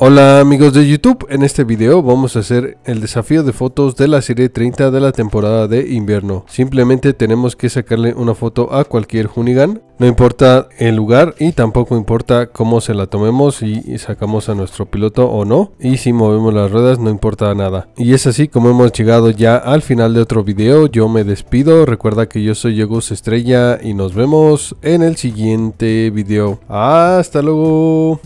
Hola amigos de YouTube, en este video vamos a hacer el desafío de fotos de la serie 30 de la temporada de invierno. Simplemente tenemos que sacarle una foto a cualquier Hunigan, no importa el lugar y tampoco importa cómo se la tomemos, y sacamos a nuestro piloto o no, y si movemos las ruedas no importa nada. Y es así como hemos llegado ya al final de otro video, yo me despido, recuerda que yo soy Yogus Estrella y nos vemos en el siguiente video. ¡Hasta luego!